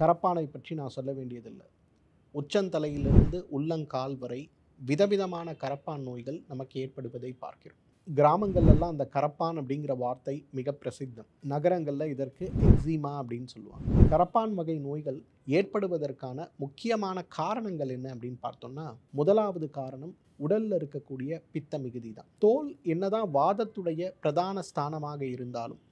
கரப்பானை பற்றி நான் சொல்ல வேண்டியதில்லை உச்சந்தலையிலிருந்து உள்ளங்கால் வரை விதவிதமான கரப்பான் நோய்கள் நமக்கு ஏற்படுவதை பார்க்கிறோம் கிராமங்கள்லாம் அந்த கரப்பான் அப்படிங்கிற வார்த்தை மிக பிரசித்தம் நகரங்களில் இதற்கு எக்ஸிமா அப்படின்னு சொல்லுவாங்க கரப்பான் வகை நோய்கள் ஏற்படுவதற்கான முக்கியமான காரணங்கள் என்ன அப்படின்னு பார்த்தோம்னா முதலாவது காரணம் உடலில் இருக்கக்கூடிய பித்த மிகுதி தான் தோல் என்னதான் வாதத்துடைய பிரதான ஸ்தானமாக இருந்தாலும்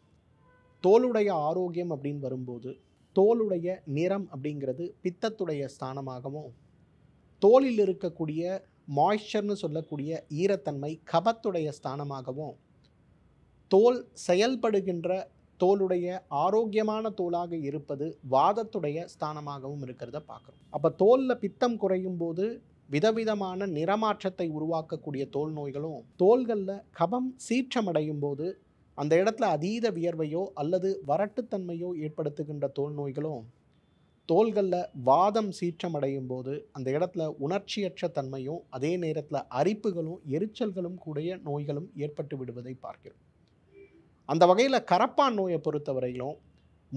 தோலுடைய ஆரோக்கியம் அப்படின்னு வரும்போது தோலுடைய நிறம் அப்படிங்கிறது பித்தத்துடைய ஸ்தானமாகவும் தோலில் இருக்கக்கூடிய மாய்ச்சர்னு சொல்லக்கூடிய ஈரத்தன்மை கபத்துடைய ஸ்தானமாகவும் தோல் செயல்படுகின்ற தோலுடைய ஆரோக்கியமான தோலாக இருப்பது வாதத்துடைய ஸ்தானமாகவும் இருக்கிறத பார்க்குறோம் அப்போ தோலில் பித்தம் குறையும் போது விதவிதமான நிறமாற்றத்தை உருவாக்கக்கூடிய தோல் நோய்களும் தோள்களில் கபம் சீற்றமடையும் போது அந்த இடத்துல அதீத வியர்வையோ அல்லது வறட்டுத்தன்மையோ ஏற்படுத்துகின்ற தோல் நோய்களும் தோள்களில் வாதம் சீற்றமடையும் போது அந்த இடத்துல உணர்ச்சியற்ற தன்மையும் அதே நேரத்தில் அரிப்புகளும் எரிச்சல்களும் கூடிய நோய்களும் ஏற்பட்டு விடுவதை பார்க்கிறோம் அந்த வகையில் கரப்பான் நோயை பொறுத்தவரையிலும்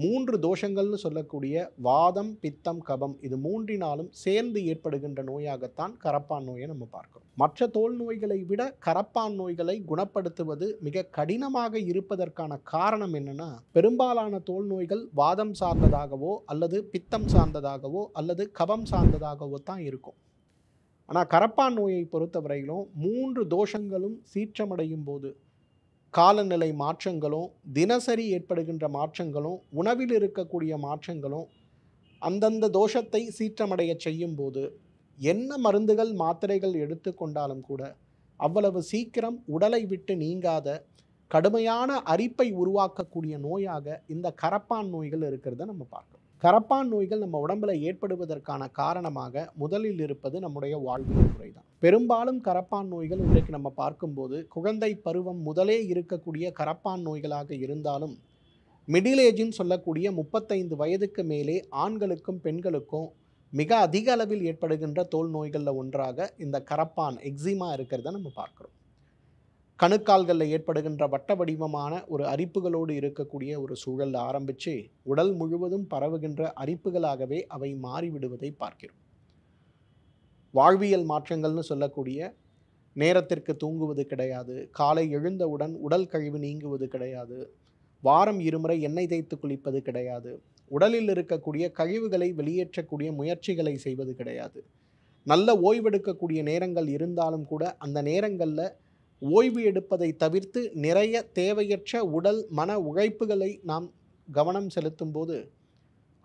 மூன்று தோஷங்கள்னு சொல்லக்கூடிய வாதம் பித்தம் கபம் இது மூன்றினாலும் சேர்ந்து ஏற்படுகின்ற நோயாகத்தான் கரப்பான் நோயை நம்ம பார்க்கிறோம் மற்ற தோல் நோய்களை விட கரப்பான் நோய்களை குணப்படுத்துவது மிக கடினமாக இருப்பதற்கான காரணம் என்னன்னா பெரும்பாலான தோல் நோய்கள் வாதம் சார்ந்ததாகவோ அல்லது பித்தம் சார்ந்ததாகவோ அல்லது கபம் சார்ந்ததாகவோ தான் இருக்கும் ஆனால் கரப்பான் நோயை பொறுத்தவரையிலும் மூன்று தோஷங்களும் சீற்றமடையும் போது காலநிலை மாற்றங்களும் தினசரி ஏற்படுகின்ற மாற்றங்களும் உணவில் இருக்கக்கூடிய மாற்றங்களும் அந்தந்த தோஷத்தை சீற்றமடைய செய்யும் போது என்ன மருந்துகள் மாத்திரைகள் எடுத்துக்கொண்டாலும் கூட அவ்வளவு சீக்கிரம் உடலை விட்டு நீங்காத கடுமையான அரிப்பை உருவாக்கக்கூடிய நோயாக இந்த கரப்பான் நோய்கள் இருக்கிறத நம்ம பார்க்கலாம் கரப்பான் நோய்கள் நம்ம உடம்பில் ஏற்படுவதற்கான காரணமாக முதலில் இருப்பது நம்முடைய வாழ்வியல் முறை தான் பெரும்பாலும் கரப்பான் நோய்கள் இன்றைக்கு நம்ம பார்க்கும்போது குழந்தை பருவம் முதலே இருக்கக்கூடிய கரப்பான் நோய்களாக இருந்தாலும் மிடில் ஏஜின்னு சொல்லக்கூடிய முப்பத்தைந்து வயதுக்கு மேலே ஆண்களுக்கும் பெண்களுக்கும் மிக அதிக அளவில் ஏற்படுகின்ற தோல் நோய்களில் ஒன்றாக இந்த கரப்பான் எக்ஸிமா இருக்கிறத நம்ம பார்க்குறோம் கணுக்கால்களில் ஏற்படுகின்ற வட்ட வடிவமான ஒரு அரிப்புகளோடு இருக்கக்கூடிய ஒரு சூழல் ஆரம்பித்து உடல் முழுவதும் பரவுகின்ற அரிப்புகளாகவே அவை மாறிவிடுவதை பார்க்கிறோம் வாழ்வியல் மாற்றங்கள்னு சொல்லக்கூடிய நேரத்திற்கு தூங்குவது கிடையாது காலை எழுந்தவுடன் உடல் கழிவு நீங்குவது கிடையாது வாரம் இருமுறை எண்ணெய் தேய்த்து குளிப்பது கிடையாது உடலில் இருக்கக்கூடிய கழிவுகளை வெளியேற்றக்கூடிய முயற்சிகளை செய்வது கிடையாது நல்ல ஓய்வெடுக்கக்கூடிய நேரங்கள் இருந்தாலும் கூட அந்த நேரங்களில் ஓய்வு எடுப்பதை தவிர்த்து நிறைய தேவையற்ற உடல் மன உழைப்புகளை நாம் கவனம் செலுத்தும் போது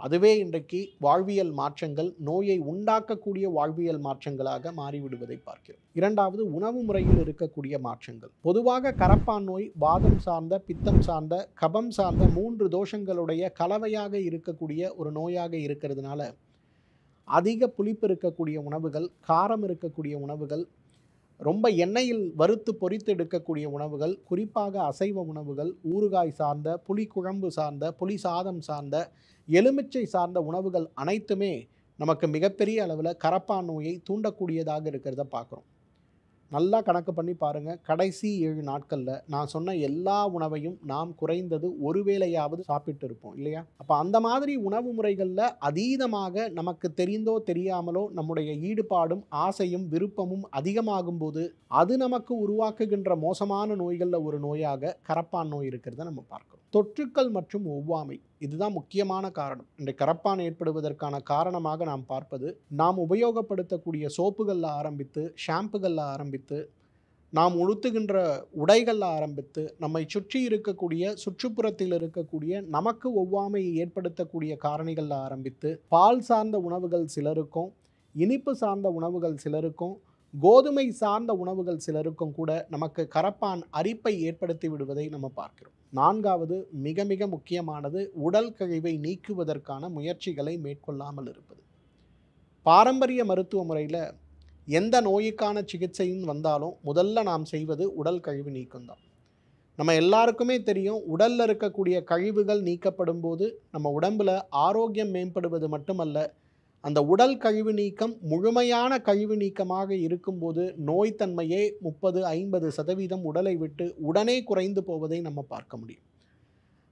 அதுவே இன்றைக்கு வாழ்வியல் மாற்றங்கள் நோயை உண்டாக்கக்கூடிய வாழ்வியல் மாற்றங்களாக மாறிவிடுவதை பார்க்கிறோம் இரண்டாவது உணவு முறையில் இருக்கக்கூடிய மாற்றங்கள் பொதுவாக கரப்பான் நோய் வாதம் சார்ந்த பித்தம் சார்ந்த கபம் சார்ந்த மூன்று தோஷங்களுடைய கலவையாக இருக்கக்கூடிய ஒரு நோயாக இருக்கிறதுனால அதிக புளிப்பு இருக்கக்கூடிய உணவுகள் காரம் இருக்கக்கூடிய உணவுகள் ரொம்ப எண்ணெயில் வறுத்து பொறித்து எடுக்கக்கூடிய உணவுகள் குறிப்பாக அசைவ உணவுகள் ஊறுகாய் சார்ந்த புளி குழம்பு சார்ந்த புளி சாதம் சார்ந்த எலுமிச்சை சார்ந்த உணவுகள் அனைத்துமே நமக்கு மிகப்பெரிய அளவில் கரப்பான் நோயை தூண்டக்கூடியதாக இருக்கிறத பார்க்குறோம் நல்லா கணக்கு பண்ணி பாருங்கள் கடைசி ஏழு நாட்களில் நான் சொன்ன எல்லா உணவையும் நாம் குறைந்தது ஒரு வேளையாவது சாப்பிட்டு இருப்போம் இல்லையா அப்போ அந்த மாதிரி உணவு முறைகளில் அதீதமாக நமக்கு தெரிந்தோ தெரியாமலோ நம்முடைய ஈடுபாடும் ஆசையும் விருப்பமும் அதிகமாகும் போது அது நமக்கு உருவாக்குகின்ற மோசமான நோய்களில் ஒரு நோயாக கரப்பான் நோய் இருக்கிறத நம்ம பார்க்கணும் தொற்றுக்கள் மற்றும் ஒவ்வாமை இதுதான் முக்கியமான காரணம் இன்றைய கரப்பான் ஏற்படுவதற்கான காரணமாக நாம் பார்ப்பது நாம் உபயோகப்படுத்தக்கூடிய சோப்புகளில் ஆரம்பித்து ஷாம்புகளில் ஆரம்பித்து நாம் உளுத்துகின்ற உடைகளில் ஆரம்பித்து நம்மை சுற்றி இருக்கக்கூடிய சுற்றுப்புறத்தில் இருக்கக்கூடிய நமக்கு ஒவ்வாமையை ஏற்படுத்தக்கூடிய காரணிகளில் ஆரம்பித்து பால் சார்ந்த உணவுகள் சிலருக்கும் இனிப்பு சார்ந்த உணவுகள் சிலருக்கும் கோதுமை சார்ந்த உணவுகள் சிலருக்கும் கூட நமக்கு கரப்பான் அரிப்பை ஏற்படுத்தி விடுவதை நம்ம பார்க்கிறோம் நான்காவது மிக மிக முக்கியமானது உடல் கழிவை நீக்குவதற்கான முயற்சிகளை மேற்கொள்ளாமல் இருப்பது பாரம்பரிய மருத்துவ முறையில் எந்த நோய்க்கான சிகிச்சையும் வந்தாலும் முதல்ல நாம் செய்வது உடல் கழிவு நீக்கம் தான் நம்ம எல்லாருக்குமே தெரியும் உடலில் இருக்கக்கூடிய கழிவுகள் நீக்கப்படும் போது நம்ம உடம்பில் ஆரோக்கியம் மேம்படுவது மட்டுமல்ல அந்த உடல் கழிவு நீக்கம் முழுமையான கழிவு நீக்கமாக இருக்கும்போது நோய்த்தன்மையே முப்பது ஐம்பது சதவீதம் உடலை விட்டு உடனே குறைந்து போவதை நம்ம பார்க்க முடியும்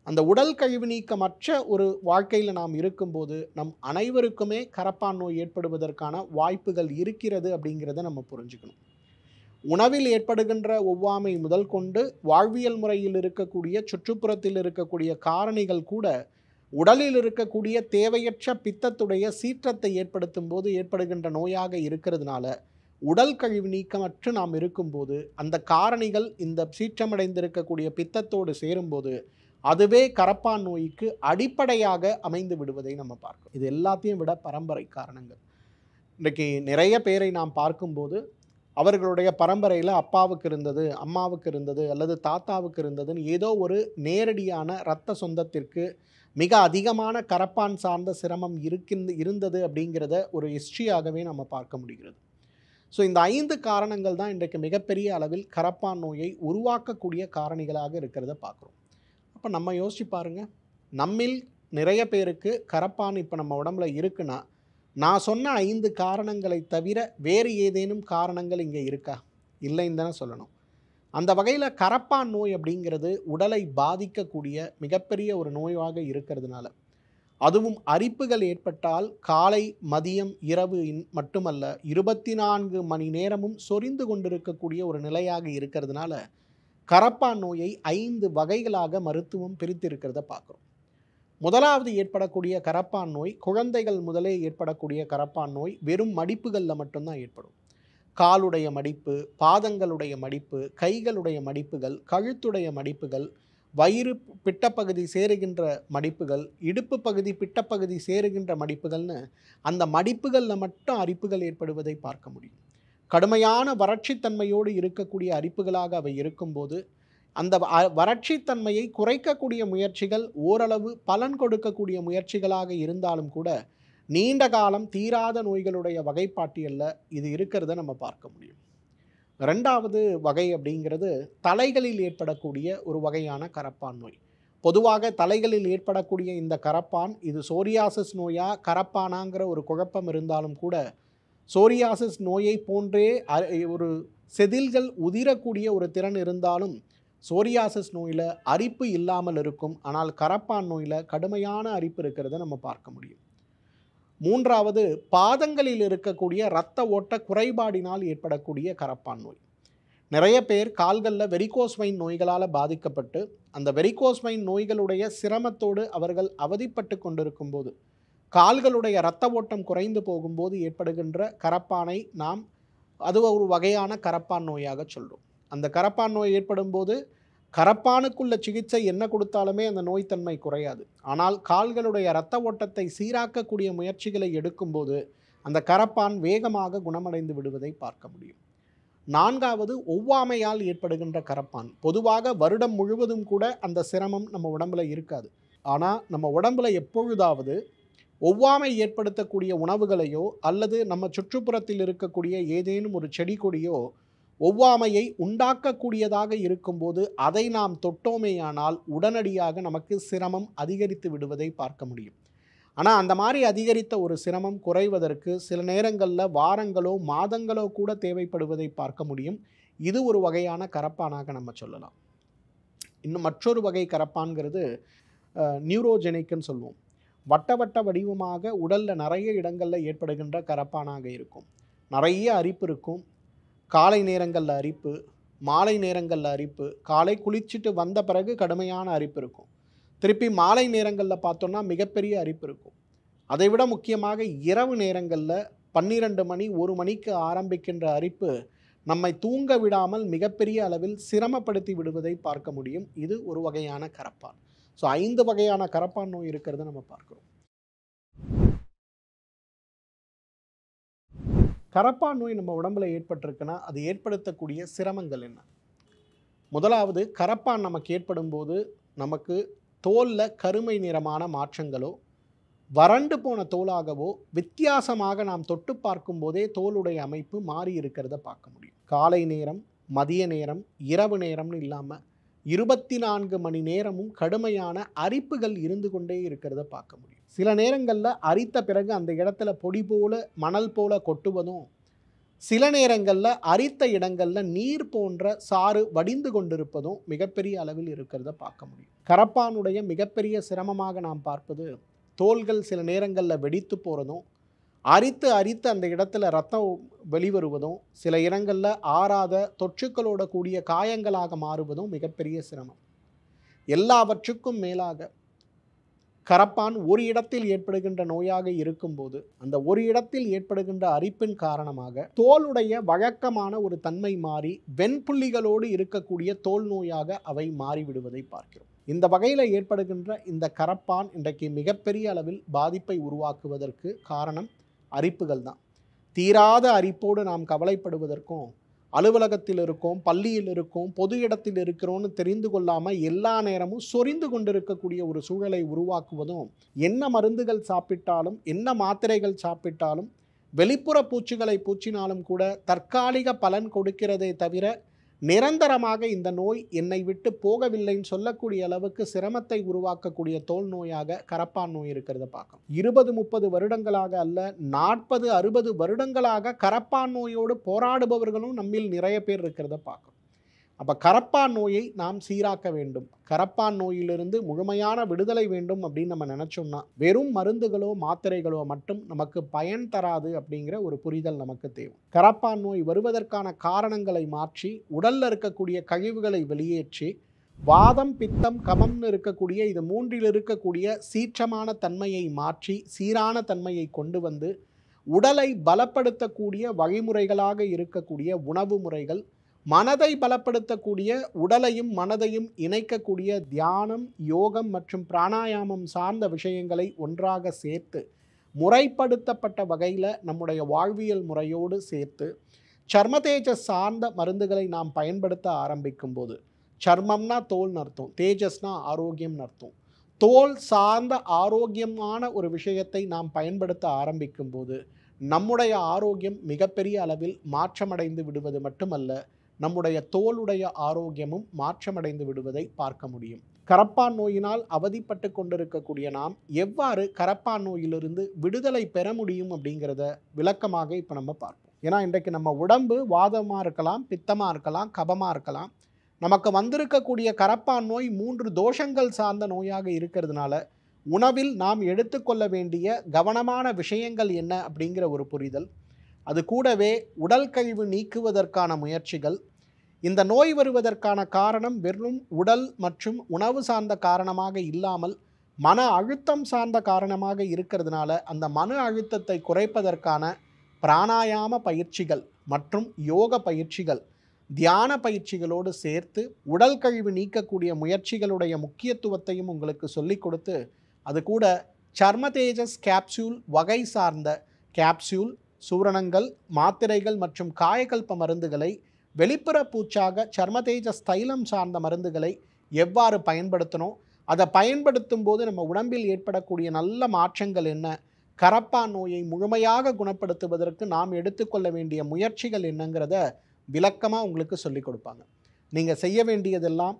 அந்த உடல் கழிவு நீக்கமற்ற ஒரு வாழ்க்கையில் நாம் இருக்கும்போது நம் அனைவருக்குமே கரப்பான் நோய் ஏற்படுவதற்கான வாய்ப்புகள் இருக்கிறது அப்படிங்கிறத நம்ம புரிஞ்சுக்கணும் உணவில் ஏற்படுகின்ற ஒவ்வாமை முதல் கொண்டு வாழ்வியல் முறையில் இருக்கக்கூடிய சுற்றுப்புறத்தில் இருக்கக்கூடிய காரணிகள் கூட உடலில் இருக்கக்கூடிய தேவையற்ற பித்தத்துடைய சீற்றத்தை ஏற்படுத்தும் போது ஏற்படுகின்ற நோயாக இருக்கிறதுனால உடல் கழிவு நீக்கமற்று நாம் இருக்கும்போது அந்த காரணிகள் இந்த சீற்றமடைந்திருக்கக்கூடிய பித்தத்தோடு சேரும்போது அதுவே கரப்பான் நோய்க்கு அடிப்படையாக அமைந்து விடுவதை நம்ம பார்க்கணும் இது எல்லாத்தையும் விட பரம்பரை காரணங்கள் இன்றைக்கி நிறைய பேரை நாம் பார்க்கும்போது அவர்களுடைய பரம்பரையில் அப்பாவுக்கு இருந்தது அம்மாவுக்கு இருந்தது அல்லது தாத்தாவுக்கு இருந்ததுன்னு ஏதோ ஒரு நேரடியான இரத்த சொந்தத்திற்கு மிக அதிகமான கரப்பான் சார்ந்த சிரமம் இருக்கின் இருந்தது அப்படிங்கிறத ஒரு ஹிஸ்ட்ரியாகவே நம்ம பார்க்க முடிகிறது ஸோ இந்த ஐந்து காரணங்கள் தான் இன்றைக்கு மிகப்பெரிய அளவில் கரப்பான் நோயை உருவாக்கக்கூடிய காரணிகளாக இருக்கிறத பார்க்குறோம் அப்போ நம்ம யோசிச்சு பாருங்கள் நம்மில் நிறைய பேருக்கு கரப்பான் இப்போ நம்ம உடம்புல இருக்குன்னா நான் சொன்ன ஐந்து காரணங்களை தவிர வேறு ஏதேனும் காரணங்கள் இங்கே இருக்கா இல்லைன்னு தானே சொல்லணும் அந்த வகையில் கரப்பான் நோய் அப்படிங்கிறது உடலை பாதிக்கக்கூடிய மிகப்பெரிய ஒரு நோயாக இருக்கிறதுனால அதுவும் அரிப்புகள் ஏற்பட்டால் காலை மதியம் இரவு மட்டுமல்ல இருபத்தி நான்கு மணி நேரமும் சொரிந்து கொண்டிருக்கக்கூடிய ஒரு நிலையாக இருக்கிறதுனால கரப்பான் நோயை ஐந்து வகைகளாக மருத்துவம் பிரித்திருக்கிறத பார்க்குறோம் முதலாவது ஏற்படக்கூடிய கரப்பான் நோய் குழந்தைகள் முதலே ஏற்படக்கூடிய கரப்பான் நோய் வெறும் மடிப்புகளில் மட்டும்தான் ஏற்படும் காலுடைய மடிப்பு பாதங்களுடைய மடிப்பு கைகளுடைய மடிப்புகள் கழுத்துடைய மடிப்புகள் வயிறு பிட்டப்பகுதி சேருகின்ற மடிப்புகள் இடுப்பு பகுதி பிட்டப்பகுதி சேருகின்ற மடிப்புகள்னு அந்த மடிப்புகளில் மட்டும் அரிப்புகள் ஏற்படுவதை பார்க்க முடியும் கடுமையான வறட்சித்தன்மையோடு இருக்கக்கூடிய அரிப்புகளாக அவை இருக்கும்போது அந்த வறட்சித்தன்மையை குறைக்கக்கூடிய முயற்சிகள் ஓரளவு பலன் கொடுக்கக்கூடிய முயற்சிகளாக இருந்தாலும் கூட நீண்ட காலம் தீராத நோய்களுடைய வகைப்பாட்டியலில் இது இருக்கிறத நம்ம பார்க்க முடியும் ரெண்டாவது வகை அப்படிங்கிறது தலைகளில் ஏற்படக்கூடிய ஒரு வகையான கரப்பான் நோய் பொதுவாக தலைகளில் ஏற்படக்கூடிய இந்த கரப்பான் இது சோரியாசிஸ் நோயா கரப்பானாங்கிற ஒரு குழப்பம் இருந்தாலும் கூட சோரியாசிஸ் நோயை போன்றே ஒரு செதில்கள் உதிரக்கூடிய ஒரு திறன் இருந்தாலும் சோரியாசிஸ் நோயில் அரிப்பு இல்லாமல் இருக்கும் ஆனால் கரப்பான் நோயில் கடுமையான அரிப்பு இருக்கிறத நம்ம பார்க்க முடியும் மூன்றாவது பாதங்களில் இருக்கக்கூடிய இரத்த ஓட்ட குறைபாடினால் ஏற்படக்கூடிய கரப்பான் நோய் நிறைய பேர் கால்களில் வெரிகோஸ் வைன் நோய்களால் பாதிக்கப்பட்டு அந்த வெரிகோஸ் வைன் நோய்களுடைய சிரமத்தோடு அவர்கள் அவதிப்பட்டு கொண்டிருக்கும் போது கால்களுடைய இரத்த ஓட்டம் குறைந்து போகும்போது ஏற்படுகின்ற கரப்பானை நாம் அது ஒரு வகையான கரப்பான் நோயாக சொல்கிறோம் அந்த கரப்பான் நோய் ஏற்படும் போது கரப்பானுக்குள்ள சிகிச்சை என்ன கொடுத்தாலுமே அந்த நோய்த்தன்மை குறையாது ஆனால் கால்களுடைய இரத்த ஓட்டத்தை சீராக்கக்கூடிய முயற்சிகளை எடுக்கும்போது அந்த கரப்பான் வேகமாக குணமடைந்து விடுவதை பார்க்க முடியும் நான்காவது ஒவ்வாமையால் ஏற்படுகின்ற கரப்பான் பொதுவாக வருடம் முழுவதும் கூட அந்த சிரமம் நம்ம உடம்புல இருக்காது ஆனால் நம்ம உடம்புல எப்பொழுதாவது ஒவ்வாமை ஏற்படுத்தக்கூடிய உணவுகளையோ அல்லது நம்ம சுற்றுப்புறத்தில் இருக்கக்கூடிய ஏதேனும் ஒரு செடி கொடியோ ஒவ்வாமையை உண்டாக்கக்கூடியதாக இருக்கும்போது அதை நாம் தொட்டோமேயானால் உடனடியாக நமக்கு சிரமம் அதிகரித்து விடுவதை பார்க்க முடியும் ஆனால் அந்த மாதிரி அதிகரித்த ஒரு சிரமம் குறைவதற்கு சில நேரங்களில் வாரங்களோ மாதங்களோ கூட தேவைப்படுவதை பார்க்க முடியும் இது ஒரு வகையான கரப்பானாக நம்ம சொல்லலாம் இன்னும் மற்றொரு வகை கரப்பான்கிறது நியூரோஜெனிக்னு சொல்லுவோம் வட்ட வட்ட வடிவமாக உடலில் நிறைய இடங்களில் ஏற்படுகின்ற கரப்பானாக இருக்கும் நிறைய அரிப்பு இருக்கும் காலை நேரங்களில் அரிப்பு மாலை நேரங்களில் அரிப்பு காலை குளிச்சுட்டு வந்த பிறகு கடுமையான அரிப்பு இருக்கும் திருப்பி மாலை நேரங்களில் பார்த்தோன்னா மிகப்பெரிய அரிப்பு இருக்கும் அதை விட முக்கியமாக இரவு நேரங்களில் பன்னிரண்டு மணி ஒரு மணிக்கு ஆரம்பிக்கின்ற அரிப்பு நம்மை தூங்க விடாமல் மிகப்பெரிய அளவில் சிரமப்படுத்தி விடுவதை பார்க்க முடியும் இது ஒரு வகையான கரப்பான் ஸோ ஐந்து வகையான கரப்பான் நோய் இருக்கிறத நம்ம பார்க்குறோம் கரப்பா நோய் நம்ம உடம்புல ஏற்பட்டிருக்குன்னா அது ஏற்படுத்தக்கூடிய சிரமங்கள் என்ன முதலாவது கரப்பான் நமக்கு ஏற்படும் போது நமக்கு தோலில் கருமை நிறமான மாற்றங்களோ வறண்டு போன தோலாகவோ வித்தியாசமாக நாம் தொட்டு பார்க்கும் போதே தோலுடைய அமைப்பு மாறி இருக்கிறத பார்க்க முடியும் காலை நேரம் மதிய நேரம் இரவு நேரம்னு இல்லாமல் இருபத்தி நான்கு மணி நேரமும் கடுமையான அரிப்புகள் இருந்து கொண்டே இருக்கிறத பார்க்க முடியும் சில நேரங்களில் அரித்த பிறகு அந்த இடத்துல பொடி போல் மணல் போல கொட்டுவதும் சில நேரங்களில் அரித்த இடங்களில் நீர் போன்ற சாறு வடிந்து கொண்டிருப்பதும் மிகப்பெரிய அளவில் இருக்கிறத பார்க்க முடியும் கரப்பானுடைய மிகப்பெரிய சிரமமாக நாம் பார்ப்பது தோள்கள் சில நேரங்களில் வெடித்து போகிறதும் அரித்து அரித்து அந்த இடத்துல ரத்தம் வெளிவருவதும் சில இடங்களில் ஆறாத தொற்றுக்களோட கூடிய காயங்களாக மாறுவதும் மிகப்பெரிய சிரமம் எல்லாவற்றுக்கும் மேலாக கரப்பான் ஒரு இடத்தில் ஏற்படுகின்ற நோயாக இருக்கும்போது அந்த ஒரு இடத்தில் ஏற்படுகின்ற அரிப்பின் காரணமாக தோலுடைய வழக்கமான ஒரு தன்மை மாறி வெண்புள்ளிகளோடு இருக்கக்கூடிய தோல் நோயாக அவை மாறிவிடுவதை பார்க்கிறோம் இந்த வகையில் ஏற்படுகின்ற இந்த கரப்பான் இன்றைக்கு மிகப்பெரிய அளவில் பாதிப்பை உருவாக்குவதற்கு காரணம் அரிப்புகள் தான் தீராத அரிப்போடு நாம் கவலைப்படுவதற்கும் அலுவலகத்தில் இருக்கும் பள்ளியில் இருக்கும் பொது இடத்தில் இருக்கிறோம்னு தெரிந்து கொள்ளாமல் எல்லா நேரமும் சொரிந்து கொண்டிருக்கக்கூடிய ஒரு சூழலை உருவாக்குவதும் என்ன மருந்துகள் சாப்பிட்டாலும் என்ன மாத்திரைகள் சாப்பிட்டாலும் வெளிப்புற பூச்சிகளை பூச்சினாலும் கூட தற்காலிக பலன் கொடுக்கிறதே தவிர நிரந்தரமாக இந்த நோய் என்னை விட்டு போகவில்லைன்னு சொல்லக்கூடிய அளவுக்கு சிரமத்தை உருவாக்கக்கூடிய தோல் நோயாக கரப்பான் நோய் இருக்கிறத பார்க்கும் இருபது முப்பது வருடங்களாக அல்ல நாற்பது அறுபது வருடங்களாக கரப்பான் நோயோடு போராடுபவர்களும் நம்மில் நிறைய பேர் இருக்கிறத பார்க்கும் அப்போ கரப்பான் நோயை நாம் சீராக்க வேண்டும் கரப்பான் நோயிலிருந்து முழுமையான விடுதலை வேண்டும் அப்படின்னு நம்ம நினச்சோம்னா வெறும் மருந்துகளோ மாத்திரைகளோ மட்டும் நமக்கு பயன் தராது அப்படிங்கிற ஒரு புரிதல் நமக்கு தேவை கரப்பான் நோய் வருவதற்கான காரணங்களை மாற்றி உடலில் இருக்கக்கூடிய கழிவுகளை வெளியேற்றி வாதம் பித்தம் கமம்னு இருக்கக்கூடிய இது மூன்றில் இருக்கக்கூடிய சீற்றமான தன்மையை மாற்றி சீரான தன்மையை கொண்டு வந்து உடலை பலப்படுத்தக்கூடிய வழிமுறைகளாக இருக்கக்கூடிய உணவு முறைகள் மனதை பலப்படுத்தக்கூடிய உடலையும் மனதையும் இணைக்கக்கூடிய தியானம் யோகம் மற்றும் பிராணாயாமம் சார்ந்த விஷயங்களை ஒன்றாக சேர்த்து முறைப்படுத்தப்பட்ட வகையில் நம்முடைய வாழ்வியல் முறையோடு சேர்த்து சர்மதேஜ சார்ந்த மருந்துகளை நாம் பயன்படுத்த ஆரம்பிக்கும் போது சர்மம்னா தோல்னு அர்த்தம் தேஜஸ்னா ஆரோக்கியம்னு அர்த்தம் தோல் சார்ந்த ஆரோக்கியமான ஒரு விஷயத்தை நாம் பயன்படுத்த ஆரம்பிக்கும் போது நம்முடைய ஆரோக்கியம் மிகப்பெரிய அளவில் மாற்றமடைந்து விடுவது மட்டுமல்ல நம்முடைய தோலுடைய ஆரோக்கியமும் மாற்றமடைந்து விடுவதை பார்க்க முடியும் கரப்பான் நோயினால் அவதிப்பட்டு கொண்டிருக்கக்கூடிய நாம் எவ்வாறு கரப்பான் நோயிலிருந்து விடுதலை பெற முடியும் அப்படிங்கிறத விளக்கமாக இப்போ நம்ம பார்ப்போம் ஏன்னா இன்றைக்கு நம்ம உடம்பு வாதமாக இருக்கலாம் பித்தமாக இருக்கலாம் கபமாக இருக்கலாம் நமக்கு வந்திருக்கக்கூடிய கரப்பான் நோய் மூன்று தோஷங்கள் சார்ந்த நோயாக இருக்கிறதுனால உணவில் நாம் எடுத்துக்கொள்ள வேண்டிய கவனமான விஷயங்கள் என்ன அப்படிங்கிற ஒரு புரிதல் அது கூடவே உடல் கழிவு நீக்குவதற்கான முயற்சிகள் இந்த நோய் வருவதற்கான காரணம் வெறும் உடல் மற்றும் உணவு சார்ந்த காரணமாக இல்லாமல் மன அழுத்தம் சார்ந்த காரணமாக இருக்கிறதுனால அந்த மன அழுத்தத்தை குறைப்பதற்கான பிராணாயாம பயிற்சிகள் மற்றும் யோக பயிற்சிகள் தியான பயிற்சிகளோடு சேர்த்து உடல் கழிவு நீக்கக்கூடிய முயற்சிகளுடைய முக்கியத்துவத்தையும் உங்களுக்கு சொல்லிக் கொடுத்து அது கூட சர்ம தேஜஸ் கேப்சியூல் வகை சார்ந்த கேப்சியூல் சூரணங்கள் மாத்திரைகள் மற்றும் காயக்கல்ப மருந்துகளை வெளிப்புற பூச்சாக சர்மதேஜ ஸ்தைலம் சார்ந்த மருந்துகளை எவ்வாறு பயன்படுத்தணும் அதை பயன்படுத்தும் போது நம்ம உடம்பில் ஏற்படக்கூடிய நல்ல மாற்றங்கள் என்ன கரப்பா நோயை முழுமையாக குணப்படுத்துவதற்கு நாம் எடுத்துக்கொள்ள வேண்டிய முயற்சிகள் என்னங்கிறத விளக்கமாக உங்களுக்கு சொல்லிக் கொடுப்பாங்க நீங்கள் செய்ய வேண்டியதெல்லாம்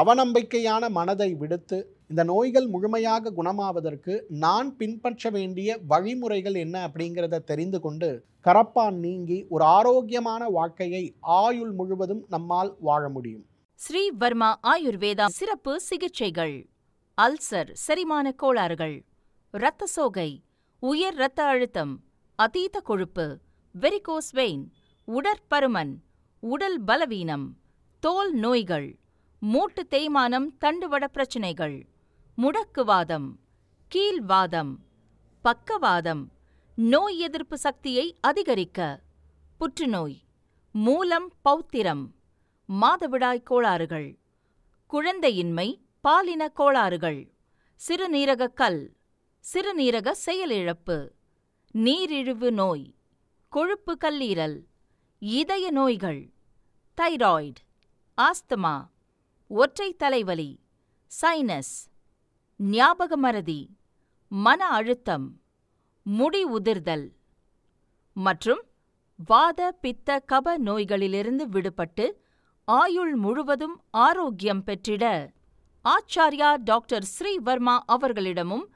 அவநம்பிக்கையான மனதை விடுத்து இந்த நோய்கள் முழுமையாக குணமாவதற்கு நான் பின்பற்ற வேண்டிய வழிமுறைகள் என்ன அப்படிங்கிறத தெரிந்து கொண்டு கரப்பான் நீங்கி ஒரு ஆரோக்கியமான வாழ்க்கையை ஆயுள் முழுவதும் நம்மால் வாழ முடியும் ஸ்ரீவர்மா ஆயுர்வேதா சிறப்பு சிகிச்சைகள் அல்சர் செரிமான கோளாறுகள் இரத்த சோகை உயர் இரத்த அழுத்தம் அதீத கொழுப்பு வெரிகோஸ்வெயின் வெயின் உடற்பருமன் உடல் பலவீனம் தோல் நோய்கள் மூட்டு தேய்மானம் தண்டுவட பிரச்சினைகள் முடக்குவாதம் கீழ்வாதம் பக்கவாதம் நோய் எதிர்ப்பு சக்தியை அதிகரிக்க புற்றுநோய் மூலம் பௌத்திரம் மாதவிடாய் கோளாறுகள் குழந்தையின்மை பாலின கோளாறுகள் சிறுநீரக கல் சிறுநீரக செயலிழப்பு நீரிழிவு நோய் கொழுப்பு கல்லீரல் இதய நோய்கள் தைராய்டு ஆஸ்துமா ஒற்றை தலைவலி சைனஸ் ஞாபக மறதி மன அழுத்தம் முடி உதிர்தல் மற்றும் வாத பித்த கப நோய்களிலிருந்து விடுபட்டு ஆயுள் முழுவதும் ஆரோக்கியம் பெற்றிட ஆச்சாரியா டாக்டர் ஸ்ரீவர்மா அவர்களிடமும்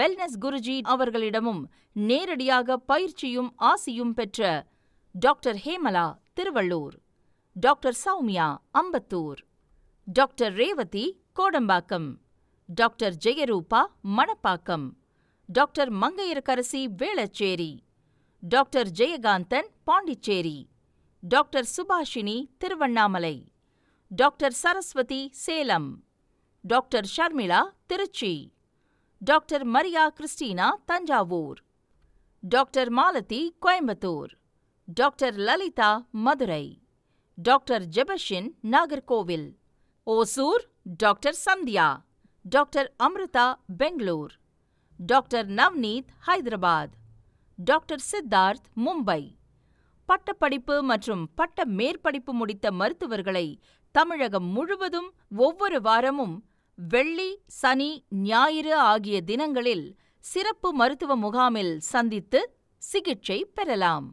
வெல்னஸ் குருஜி அவர்களிடமும் நேரடியாக பயிற்சியும் ஆசியும் பெற்ற doctor Hemala Thiruvallur doctor Soumya Ambattur doctor Revathi Kodambakkam doctor Jeyarooba Manapakkam doctor Mangaiyarkarasi Velachery doctor Jayakanthan Pondicherry doctor Subhashini Tiruvannamalai doctor Saraswathi Salem doctor Sharmila Trichy doctor Maria Christina Thanjavur doctor Malathi Coimbatore doctor Lalitha Madurai doctor Jebashin Nagercoil Hosur doctor Sandhya doctor Amrita Bangalore doctor Navneet Hyderabad doctor Siddharth Mumbai பட்டப்படிப்பு மற்றும் பட்ட மேற்படிப்பு முடித்த மருத்துவர்களை தமிழகம் முழுவதும் ஒவ்வொரு வாரமும் வெள்ளி சனி ஞாயிறு ஆகிய தினங்களில் சிறப்பு மருத்துவ முகாமில் சந்தித்து சிகிச்சை பெறலாம்